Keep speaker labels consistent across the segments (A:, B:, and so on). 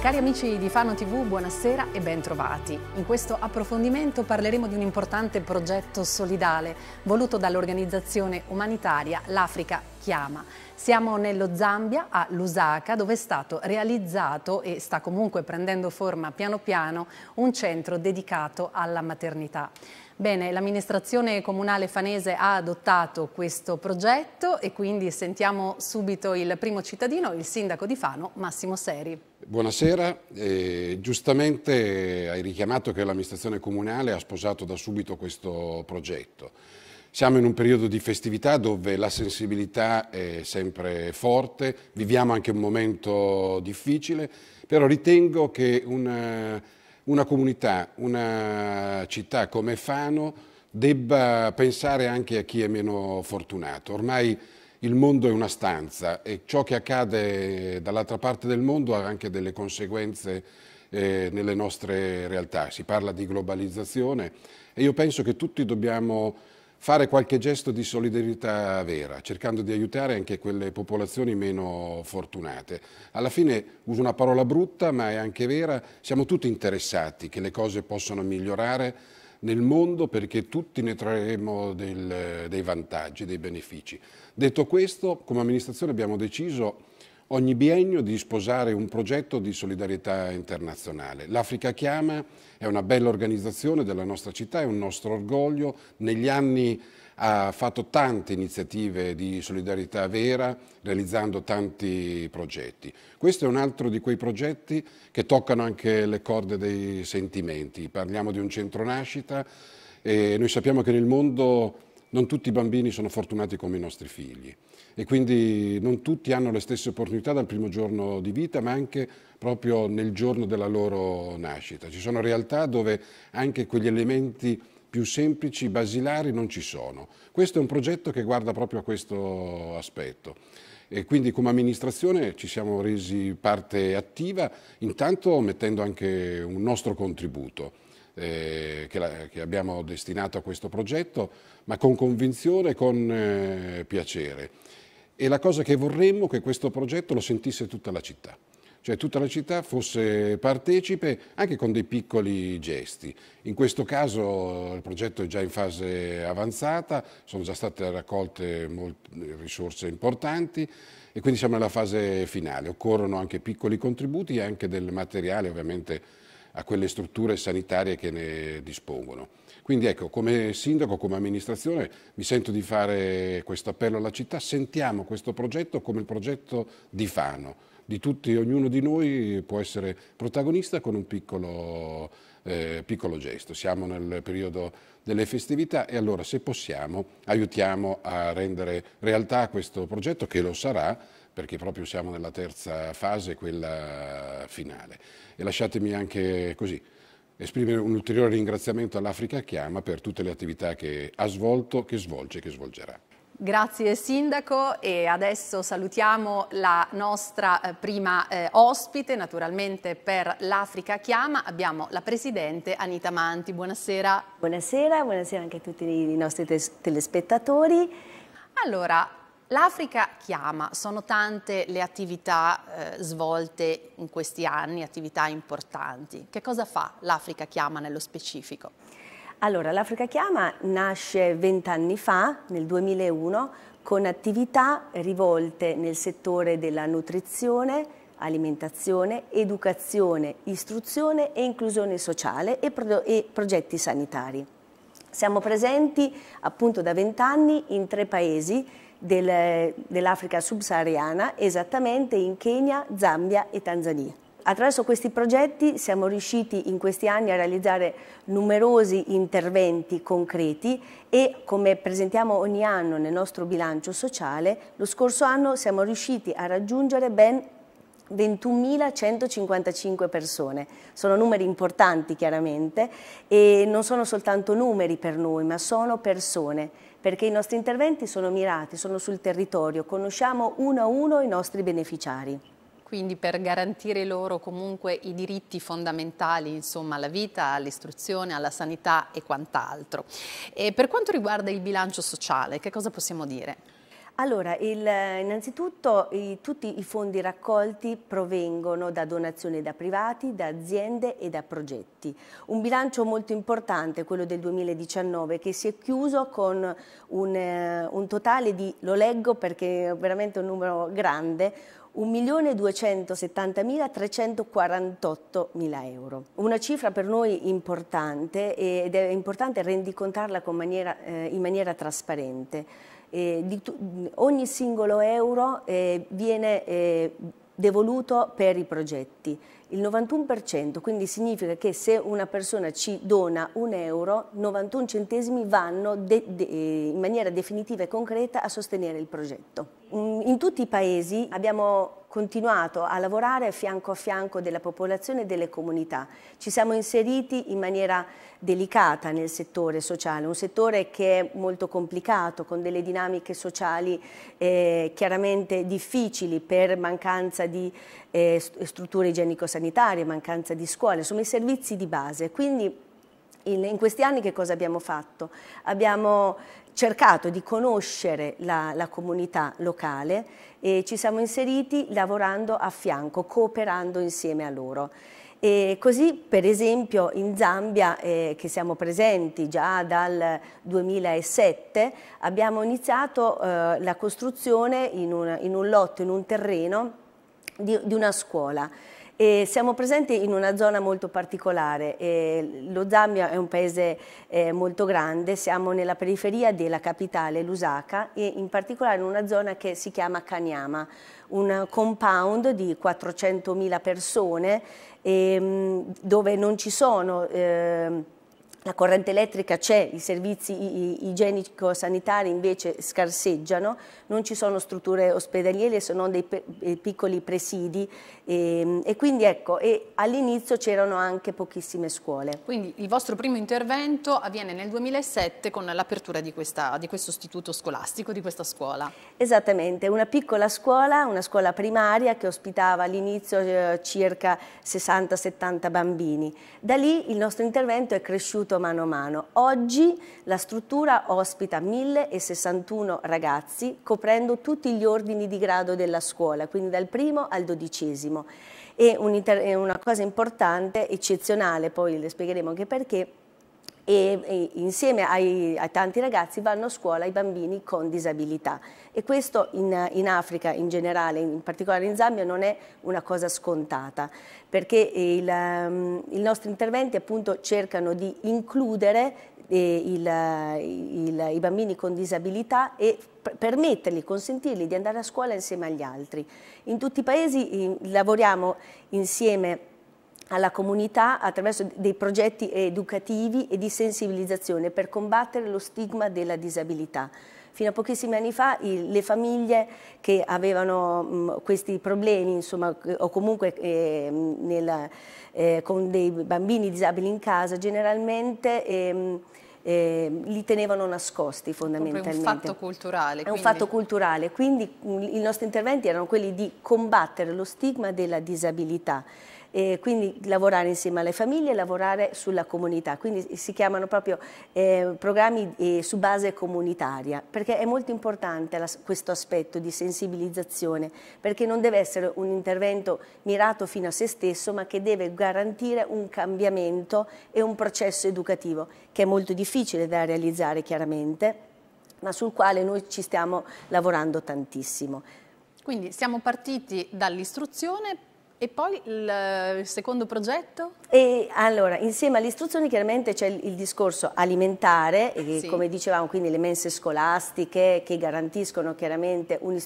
A: Cari amici di Fano TV, buonasera e bentrovati. In questo approfondimento parleremo di un importante progetto solidale voluto dall'organizzazione umanitaria L'Africa Chiama. Siamo nello Zambia, a Lusaka, dove è stato realizzato e sta comunque prendendo forma piano piano un centro dedicato alla maternità. Bene, l'amministrazione comunale fanese ha adottato questo progetto e quindi sentiamo subito il primo cittadino, il sindaco di Fano, Massimo Seri.
B: Buonasera, eh, giustamente hai richiamato che l'amministrazione comunale ha sposato da subito questo progetto. Siamo in un periodo di festività dove la sensibilità è sempre forte, viviamo anche un momento difficile, però ritengo che un una comunità, una città come Fano debba pensare anche a chi è meno fortunato. Ormai il mondo è una stanza e ciò che accade dall'altra parte del mondo ha anche delle conseguenze eh, nelle nostre realtà. Si parla di globalizzazione e io penso che tutti dobbiamo fare qualche gesto di solidarietà vera, cercando di aiutare anche quelle popolazioni meno fortunate. Alla fine, uso una parola brutta, ma è anche vera, siamo tutti interessati che le cose possano migliorare nel mondo perché tutti ne trarremo del, dei vantaggi, dei benefici. Detto questo, come amministrazione abbiamo deciso ogni biennio di sposare un progetto di solidarietà internazionale. L'Africa Chiama è una bella organizzazione della nostra città, è un nostro orgoglio. Negli anni ha fatto tante iniziative di solidarietà vera, realizzando tanti progetti. Questo è un altro di quei progetti che toccano anche le corde dei sentimenti. Parliamo di un centro nascita e noi sappiamo che nel mondo non tutti i bambini sono fortunati come i nostri figli e quindi non tutti hanno le stesse opportunità dal primo giorno di vita, ma anche proprio nel giorno della loro nascita. Ci sono realtà dove anche quegli elementi più semplici, basilari, non ci sono. Questo è un progetto che guarda proprio a questo aspetto. E quindi come amministrazione ci siamo resi parte attiva, intanto mettendo anche un nostro contributo eh, che, la, che, abbiamo destinato a questo progetto, ma con convinzione e con eh, piacere. E la cosa che vorremmo è che questo progetto lo sentisse tutta la città cioè tutta la città fosse partecipe anche con dei piccoli gesti. In questo caso il progetto è già in fase avanzata, sono già state raccolte molte risorse importanti e quindi siamo nella fase finale. Occorrono anche piccoli contributi e anche del materiale ovviamente a quelle strutture sanitarie che ne dispongono. Quindi ecco, come sindaco, come amministrazione, mi sento di fare questo appello alla città, sentiamo questo progetto come il progetto di Fano, di tutti, ognuno di noi può essere protagonista con un piccolo, eh, piccolo, gesto. Siamo nel periodo delle festività e allora se possiamo aiutiamo a rendere realtà questo progetto che lo sarà perché proprio siamo nella terza fase, quella finale. E lasciatemi anche così esprimere un ulteriore ringraziamento all'Africa Chiama per tutte le attività che ha svolto, che svolge e che svolgerà.
A: Grazie Sindaco e adesso salutiamo la nostra eh, prima eh, ospite, naturalmente per l'Africa Chiama abbiamo la Presidente Anita Manti, buonasera.
C: Buonasera, buonasera anche a tutti i nostri telespettatori.
A: Allora, L'Africa chiama, sono tante le attività eh, svolte in questi anni, attività importanti. Che cosa fa l'Africa chiama nello specifico?
C: Allora, l'Africa Chiama nasce vent'anni fa, nel 2001, con attività rivolte nel settore della nutrizione, alimentazione, educazione, istruzione e inclusione sociale e, pro e progetti sanitari. Siamo presenti appunto da vent'anni in tre paesi del, dell'Africa subsahariana, esattamente in Kenya, Zambia e Tanzania. Attraverso questi progetti siamo riusciti in questi anni a realizzare numerosi interventi concreti e come presentiamo ogni anno nel nostro bilancio sociale, lo scorso anno siamo riusciti a raggiungere ben 21.155 persone. Sono numeri importanti chiaramente e non sono soltanto numeri per noi, ma sono persone perché i nostri interventi sono mirati, sono sul territorio, conosciamo uno a uno i nostri beneficiari.
A: Quindi per garantire loro comunque i diritti fondamentali, insomma, alla vita, all'istruzione, alla sanità e quant'altro. per quanto riguarda il bilancio sociale, che cosa possiamo dire? Allora, il, innanzitutto
C: i, tutti i fondi raccolti provengono da donazioni da privati, da aziende e da progetti. Un bilancio molto importante, quello del 2019, che si è chiuso con un, eh, un totale di, lo leggo perché è veramente un numero grande, 1.270.348.000 euro. Una cifra per noi importante ed è importante rendicontarla maniera, eh, in maniera trasparente eh, ogni singolo euro eh, viene eh, devoluto per i progetti. Il 91%, quindi significa che se una persona ci dona un euro, 91 centesimi vanno in maniera definitiva e concreta a sostenere il progetto. Mm, in tutti i paesi abbiamo continuato a lavorare fianco a fianco della popolazione e delle comunità. Ci siamo inseriti in maniera delicata nel settore sociale, un settore che è molto complicato, con delle dinamiche sociali eh, chiaramente difficili per mancanza di eh, strutture igienico-sanitarie, mancanza di scuole, insomma i servizi di base. Quindi in, questi anni che cosa abbiamo fatto? Abbiamo cercato di conoscere la, la comunità locale e ci siamo inseriti lavorando a fianco, cooperando insieme a loro. E così per esempio in Zambia, eh, che siamo presenti già dal 2007, abbiamo iniziato eh, la costruzione in un, in un, lotto, in un terreno di, di una scuola. E siamo presenti in una zona molto particolare, e lo Zambia è un paese eh, molto grande, siamo nella periferia della capitale Lusaka e in particolare in una zona che si chiama Kanyama, un compound di 400.000 persone e, ehm, dove non ci sono... Eh, la corrente elettrica c'è, i servizi igienico-sanitari invece scarseggiano, non ci sono strutture ospedaliere se non dei eh, piccoli presidi e, ehm, e quindi ecco, e all'inizio c'erano anche pochissime scuole.
A: Quindi il vostro primo intervento avviene nel 2007 con l'apertura di, di, questo istituto scolastico, di questa scuola.
C: Esattamente, una piccola scuola, una scuola primaria che ospitava all'inizio eh, circa 60-70 bambini. Da lì il nostro intervento è cresciuto cresciuto mano a mano. Oggi la struttura ospita 1061 ragazzi coprendo tutti gli ordini di grado della scuola, quindi dal primo al dodicesimo. E un una cosa importante, eccezionale, poi le spiegheremo anche perché, e, e insieme ai, a tanti ragazzi vanno a scuola i bambini con disabilità e questo in, in, Africa in generale, in particolare in Zambia, non è una cosa scontata perché il, um, i nostri interventi appunto cercano di includere eh, il, il, i bambini con disabilità e permettergli, consentirgli di andare a scuola insieme agli altri. In tutti i paesi in, lavoriamo insieme alla comunità attraverso dei progetti educativi e di sensibilizzazione per combattere lo stigma della disabilità. Fino a pochissimi anni fa il, le famiglie che avevano mh, mm, questi problemi insomma, o comunque eh, nel, eh, con dei bambini disabili in casa generalmente ehm, eh, li tenevano nascosti fondamentalmente. È un fatto culturale. È quindi. un fatto culturale, quindi mh, mm, i nostri interventi erano quelli di combattere lo stigma della disabilità eh, quindi lavorare insieme alle famiglie lavorare sulla comunità, quindi si chiamano proprio eh, programmi eh, su base comunitaria, perché è molto importante la, questo aspetto di sensibilizzazione, perché non deve essere un intervento mirato fino a se stesso, ma che deve garantire un cambiamento e un processo educativo, che è molto difficile da realizzare chiaramente, ma sul quale noi ci stiamo lavorando tantissimo.
A: Quindi siamo partiti dall'istruzione e poi eh, il secondo progetto? E allora, insieme all'istruzione chiaramente c'è il, il
C: discorso alimentare, e, sì. come dicevamo, quindi le mense scolastiche che garantiscono chiaramente un,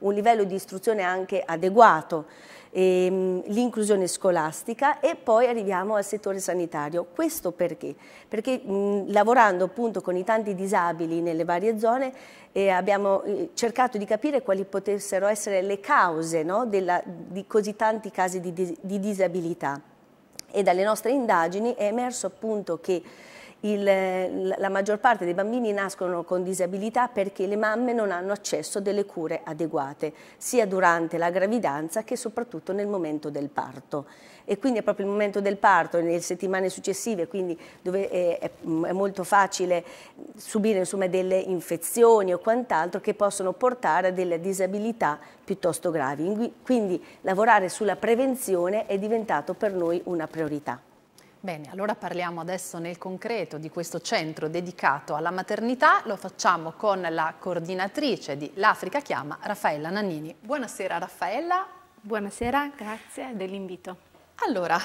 C: un livello di istruzione anche adeguato ehm, l'inclusione scolastica e poi arriviamo al settore sanitario. Questo perché? Perché mh, lavorando appunto con i tanti disabili nelle varie zone eh, abbiamo eh, cercato di capire quali potessero essere le cause no, della, di così tanti casi di, di disabilità e dalle nostre indagini è emerso appunto che il, la maggior parte dei bambini nascono con disabilità perché le mamme non hanno accesso a delle cure adeguate, sia durante la gravidanza che soprattutto nel momento del parto. E quindi è proprio il momento del parto, nelle settimane successive, quindi dove eh, è, è, mm, è molto facile subire insomma, delle infezioni o quant'altro che possono portare a delle disabilità piuttosto gravi. Quindi lavorare sulla prevenzione è diventato per noi una priorità.
A: Bene, allora parliamo adesso nel concreto di questo centro dedicato alla maternità, lo facciamo con la coordinatrice di L'Africa Chiama, Raffaella Nannini. Buonasera Raffaella. Buonasera, grazie dell'invito. Allora,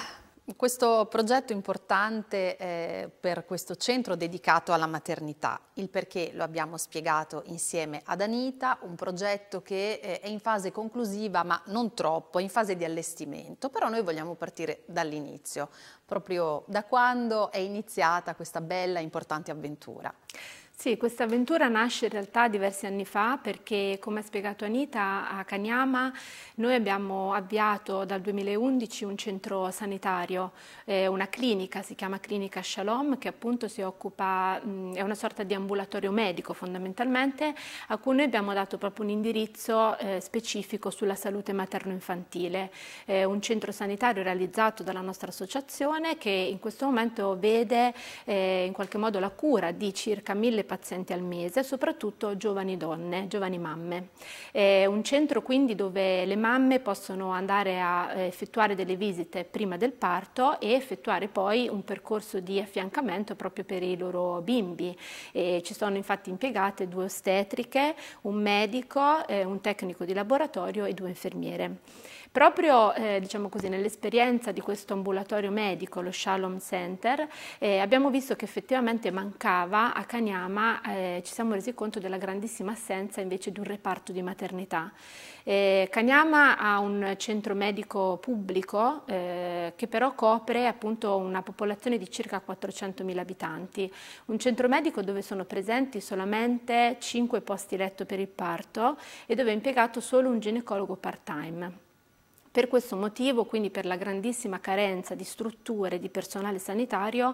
A: questo progetto importante eh, per questo centro dedicato alla maternità, il perché lo abbiamo spiegato insieme ad Anita, un progetto che eh, è in fase conclusiva ma non troppo, è in fase di allestimento, però noi vogliamo partire dall'inizio, proprio da quando è iniziata questa bella e importante avventura. Sì, questa avventura nasce in realtà diversi anni
D: fa perché, come ha spiegato Anita, a Caniama noi abbiamo avviato dal 2011 un centro sanitario, eh, una clinica, si chiama Clinica Shalom, che appunto si occupa, mh, mm, è una sorta di ambulatorio medico fondamentalmente, a cui noi abbiamo dato proprio un indirizzo eh, specifico sulla salute materno-infantile. Eh, un centro sanitario realizzato dalla nostra associazione che in questo momento vede eh, in qualche modo la cura di circa mille pazienti al mese, soprattutto giovani donne, giovani mamme. È un centro quindi dove le mamme possono andare a eh, effettuare delle visite prima del parto e effettuare poi un percorso di affiancamento proprio per i loro bimbi. E ci sono infatti impiegate due ostetriche, un medico, eh, un tecnico di laboratorio e due infermiere. Proprio eh, diciamo così, nell'esperienza di questo ambulatorio medico, lo Shalom Center, eh, abbiamo visto che effettivamente mancava a Kanyama, eh, ci siamo resi conto della grandissima assenza invece di un reparto di maternità. Eh, Kanyama ha un centro medico pubblico eh, che però copre appunto una popolazione di circa 400.000 abitanti, un centro medico dove sono presenti solamente 5 posti letto per il parto e dove è impiegato solo un ginecologo part-time. Per questo motivo, quindi per la grandissima carenza di strutture e di personale sanitario,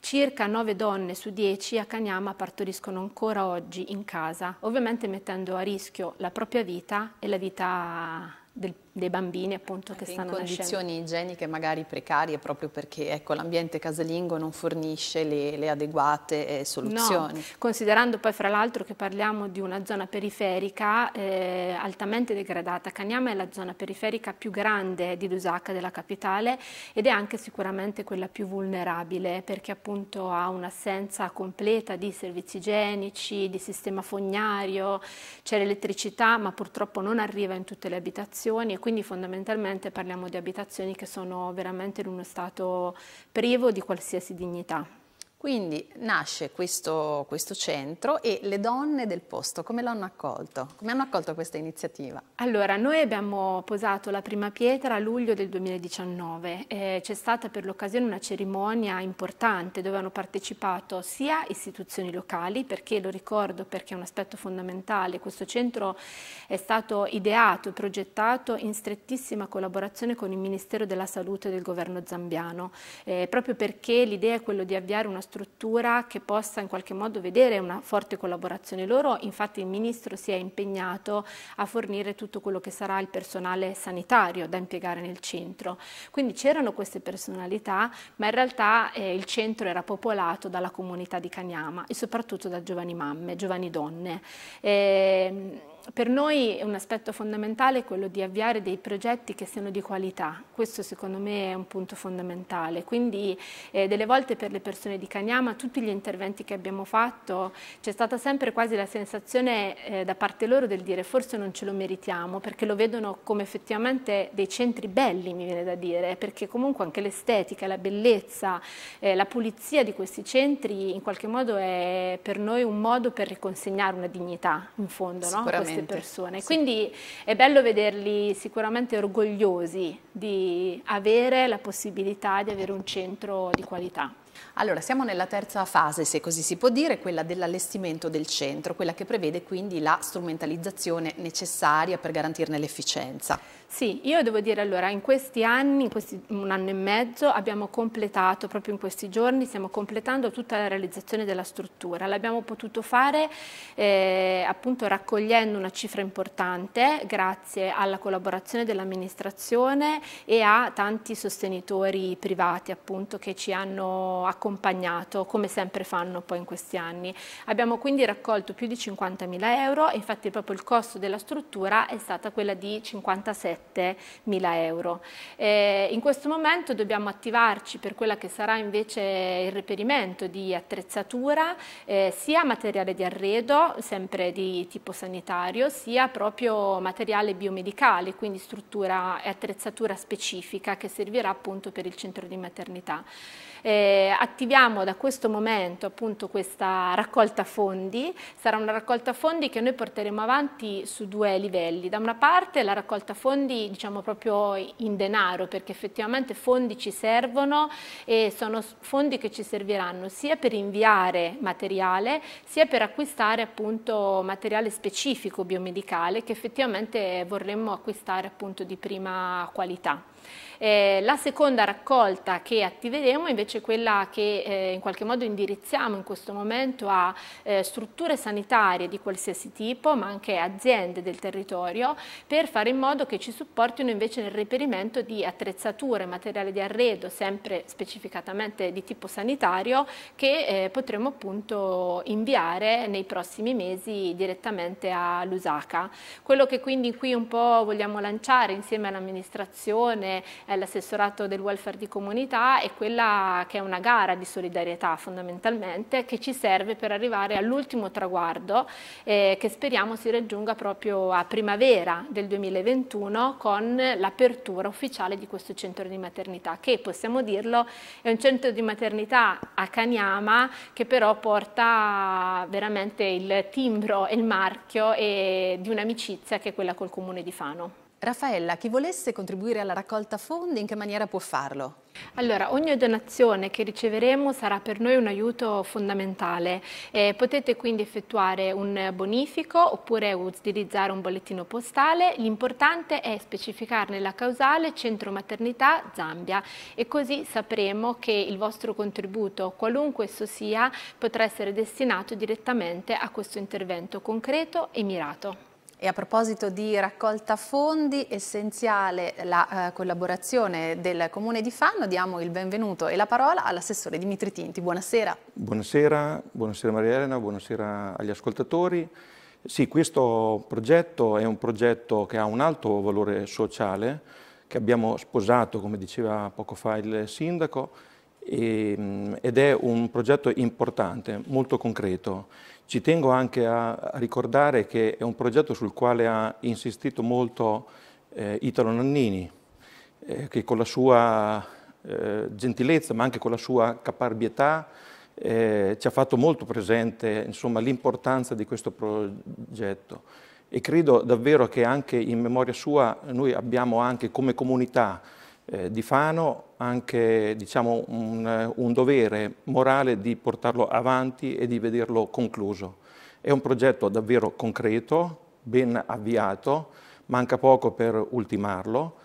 D: circa 9 donne su 10 a Cagnama partoriscono ancora oggi in casa, ovviamente mettendo a rischio la propria vita e la vita del dei bambini appunto che stanno in condizioni
A: nascendo. igieniche magari precarie proprio perché ecco, l'ambiente casalingo non fornisce le, le adeguate eh, soluzioni. No,
D: considerando poi fra l'altro che parliamo di una zona periferica eh, altamente degradata, Caniama è la zona periferica più grande di Lusaka della capitale ed è anche sicuramente quella più vulnerabile perché appunto ha un'assenza completa di servizi igienici, di sistema fognario, c'è l'elettricità ma purtroppo non arriva in tutte le abitazioni quindi fondamentalmente parliamo di
A: abitazioni che sono veramente in uno stato privo di qualsiasi dignità. Quindi nasce questo, questo, centro e le donne del posto come l'hanno accolto? Come hanno accolto questa iniziativa?
D: Allora, noi abbiamo posato la prima pietra a luglio del 2019. Eh, c'è stata per l'occasione una cerimonia importante dove hanno partecipato sia istituzioni locali, perché lo ricordo perché è un aspetto fondamentale, questo centro è stato ideato e progettato in strettissima collaborazione con il Ministero della Salute del governo zambiano, eh, proprio perché l'idea è quella di avviare una struttura che possa in qualche modo vedere una forte collaborazione loro, infatti il Ministro si è impegnato a fornire tutto quello che sarà il personale sanitario da impiegare nel centro. Quindi c'erano queste personalità, ma in realtà eh, il centro era popolato dalla comunità di Cagnama e soprattutto da giovani mamme, giovani donne. Eh, per noi un aspetto fondamentale è quello di avviare dei progetti che siano di qualità, questo secondo me è un punto fondamentale, quindi eh, delle volte per le persone di Caniama tutti gli interventi che abbiamo fatto c'è stata sempre quasi la sensazione eh, da parte loro del dire forse non ce lo meritiamo perché lo vedono come effettivamente dei centri belli mi viene da dire, perché comunque anche l'estetica, la bellezza, eh, la pulizia di questi centri in qualche modo è per noi un modo per riconsegnare una dignità in fondo, no? queste persone. Sì. Quindi è bello vederli sicuramente orgogliosi
A: di avere la possibilità di avere un centro di qualità. Allora, siamo nella terza fase, se così si può dire, quella dell'allestimento del centro, quella che prevede quindi la strumentalizzazione necessaria per garantirne l'efficienza. Sì, io devo dire allora, in questi
D: anni, in questi, un anno e mezzo, abbiamo completato, proprio in questi giorni, stiamo completando tutta la realizzazione della struttura. L'abbiamo potuto fare eh, appunto raccogliendo una cifra importante grazie alla collaborazione dell'amministrazione e a tanti sostenitori privati appunto che ci hanno accompagnato, come sempre fanno poi in questi anni. Abbiamo quindi raccolto più di 50.000 euro, infatti proprio il costo della struttura è stata quella di 57.000 euro. Eh, in questo momento dobbiamo attivarci per quella che sarà invece il reperimento di attrezzatura, eh, sia materiale di arredo, sempre di tipo sanitario, sia proprio materiale biomedicale, quindi struttura e attrezzatura specifica che servirà appunto per il centro di maternità. Eh, attiviamo da questo momento appunto questa raccolta fondi, sarà una raccolta fondi che noi porteremo avanti su due livelli, da una parte la raccolta fondi diciamo proprio in denaro perché effettivamente fondi ci servono e sono fondi che ci serviranno sia per inviare materiale sia per acquistare appunto materiale specifico biomedicale che effettivamente vorremmo acquistare appunto di prima qualità. Eh, la seconda raccolta che attiveremo invece invece quella che eh, in qualche modo indirizziamo in questo momento a eh, strutture sanitarie di qualsiasi tipo, ma anche aziende del territorio, per fare in modo che ci supportino invece nel reperimento di attrezzature, materiale di arredo, sempre specificatamente di tipo sanitario, che eh, potremo appunto inviare nei prossimi mesi direttamente all'USACA. Quello che quindi qui un po' vogliamo lanciare insieme all'amministrazione, e all'assessorato del welfare di comunità è quella che è una gara di solidarietà fondamentalmente, che ci serve per arrivare all'ultimo traguardo eh, che speriamo si raggiunga proprio a primavera del 2021 con l'apertura ufficiale di questo centro di maternità, che possiamo dirlo è un centro di maternità a Caniama che però porta veramente il timbro e il marchio e eh, di un'amicizia che è quella col comune di Fano. Raffaella, chi volesse contribuire alla raccolta fondi, in che maniera può farlo? Allora, ogni donazione che riceveremo sarà per noi un aiuto fondamentale. Eh, potete quindi effettuare un bonifico oppure utilizzare un bollettino postale. L'importante è specificarne la causale centro maternità Zambia e così sapremo che il vostro contributo, qualunque esso sia, potrà essere destinato direttamente a questo intervento concreto e mirato.
A: E a proposito di raccolta fondi, essenziale la eh, collaborazione del Comune di Fanno, diamo il benvenuto e la parola all'assessore Dimitri Tinti. Buonasera.
E: Buonasera, buonasera Maria Elena, buonasera agli ascoltatori. Sì, questo progetto è un progetto che ha un alto valore sociale, che abbiamo sposato, come diceva poco fa il sindaco, e, mm, ed è un progetto importante, molto concreto ci tengo anche a, ricordare che è un progetto sul quale ha insistito molto eh, Italo Nannini, eh, che con la sua eh, gentilezza, ma anche con la sua caparbietà, eh, ci ha fatto molto presente l'importanza di questo progetto e credo davvero che anche in memoria sua noi abbiamo anche come comunità eh, di Fano anche diciamo, un, un, dovere morale di portarlo avanti e di vederlo concluso. È un progetto davvero concreto, ben avviato, manca poco per ultimarlo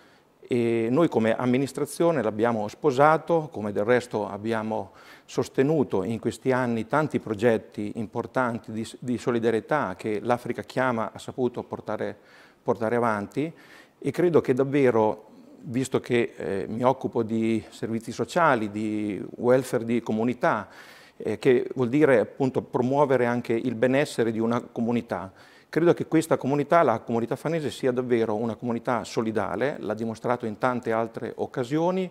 E: e noi come amministrazione l'abbiamo sposato, come del resto abbiamo sostenuto in questi anni tanti progetti importanti di, di solidarietà che l'Africa Chiama ha saputo portare, portare avanti e credo che davvero visto che eh, mi occupo di servizi sociali, di welfare di comunità, eh, che vuol dire appunto promuovere anche il benessere di una comunità. Credo che questa comunità, la comunità fanese, sia davvero una comunità solidale, l'ha dimostrato in tante altre occasioni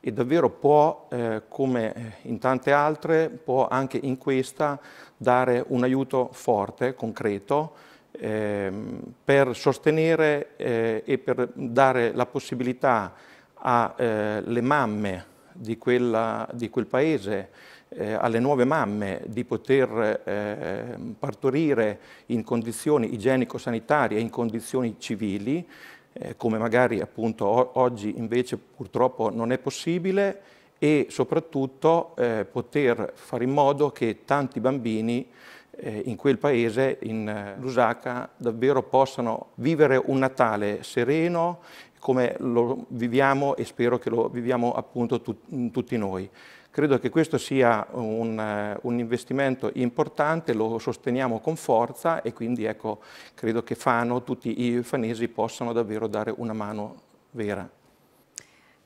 E: e davvero può, eh, come eh, in tante altre, può anche in questa dare un aiuto forte, concreto, Ehm, per sostenere eh, e per dare la possibilità alle eh, mamme di, quella, di quel paese eh, alle nuove mamme di poter eh, partorire in condizioni igienico-sanitarie, in condizioni civili, eh, come magari appunto oggi invece purtroppo non è possibile, e soprattutto eh, poter fare in modo che tanti bambini eh, in quel paese, in eh, Lusaka, davvero possano vivere un Natale sereno come lo viviamo e spero che lo viviamo appunto tut tutti noi. Credo che questo sia un, eh, un, investimento importante, lo sosteniamo con forza e quindi ecco, credo che Fano, tutti i fanesi possano davvero dare una mano vera.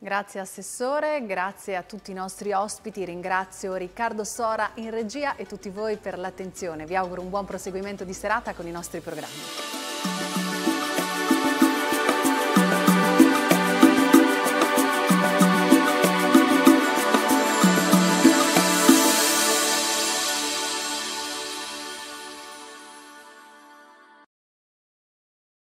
A: Grazie Assessore, grazie a tutti i nostri ospiti, ringrazio Riccardo Sora in regia e tutti voi per l'attenzione. Vi auguro un buon proseguimento di serata con i nostri programmi.